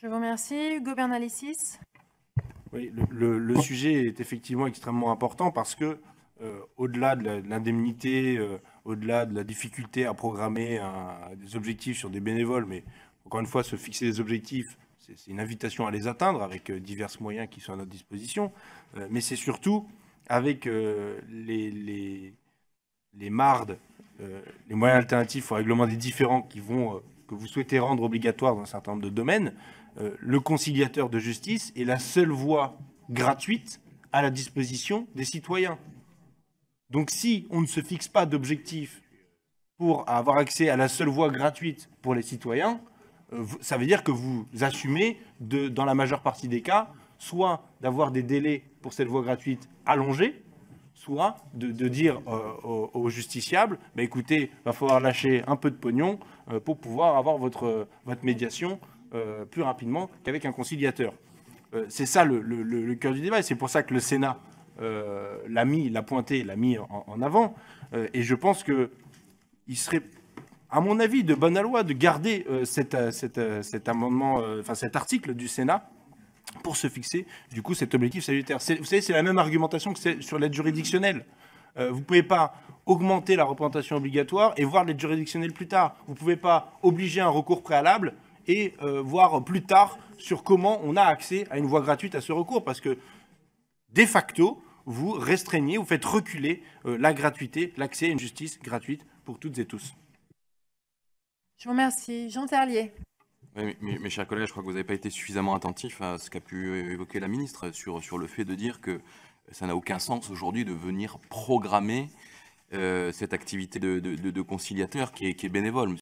Je vous remercie. Hugo Bernalicis. Oui, le, sujet est effectivement extrêmement important parce que, euh, au-delà de l'indemnité, euh, au-delà de la difficulté à programmer des objectifs sur des bénévoles, mais encore une fois, se fixer des objectifs, c'est une invitation à les atteindre avec diverses euh, divers moyens qui sont à notre disposition, mais c'est surtout avec les, les, les, mardes, les moyens alternatifs au règlement des différents qui vont que vous souhaitez rendre obligatoire dans un certain nombre de domaines, euh, le conciliateur de justice est la seule voie gratuite à la disposition des citoyens. Donc si on ne se fixe pas d'objectif pour avoir accès à la seule voie gratuite pour les citoyens, euh, ça veut dire que vous assumez, de, dans la majeure partie des cas, soit d'avoir des délais pour cette voie gratuite allongés, soit de, dire euh, aux, justiciables, écoutez, bah, écoutez, va falloir lâcher un peu de pognon euh, pour pouvoir avoir votre, votre médiation euh, plus rapidement qu'avec un conciliateur. c'est ça le, cœur du débat, et c'est pour ça que le Sénat l'a mis, l'a pointé, l'a mis en, avant. et je pense qu'il serait, à mon avis, de bonne loi de garder cet amendement, enfin cet article du Sénat pour se fixer, du coup, cet objectif salutaire. Vous savez, c'est la même argumentation que sur l'aide juridictionnelle. Euh, vous ne pouvez pas augmenter la représentation obligatoire et voir l'aide juridictionnelle plus tard. Vous ne pouvez pas obliger un recours préalable et euh, voir plus tard sur comment on a accès à une voie gratuite à ce recours. Parce que, de facto, vous restreignez, vous faites reculer euh, la gratuité, l'accès à une justice gratuite pour toutes et tous. Je vous remercie. Jean Terlier mes chers collègues, je crois que vous n'avez pas été suffisamment attentif à ce qu'a pu évoquer la ministre sur, sur le fait de dire que ça n'a aucun sens aujourd'hui de venir programmer euh, cette activité de, conciliateur qui est bénévole.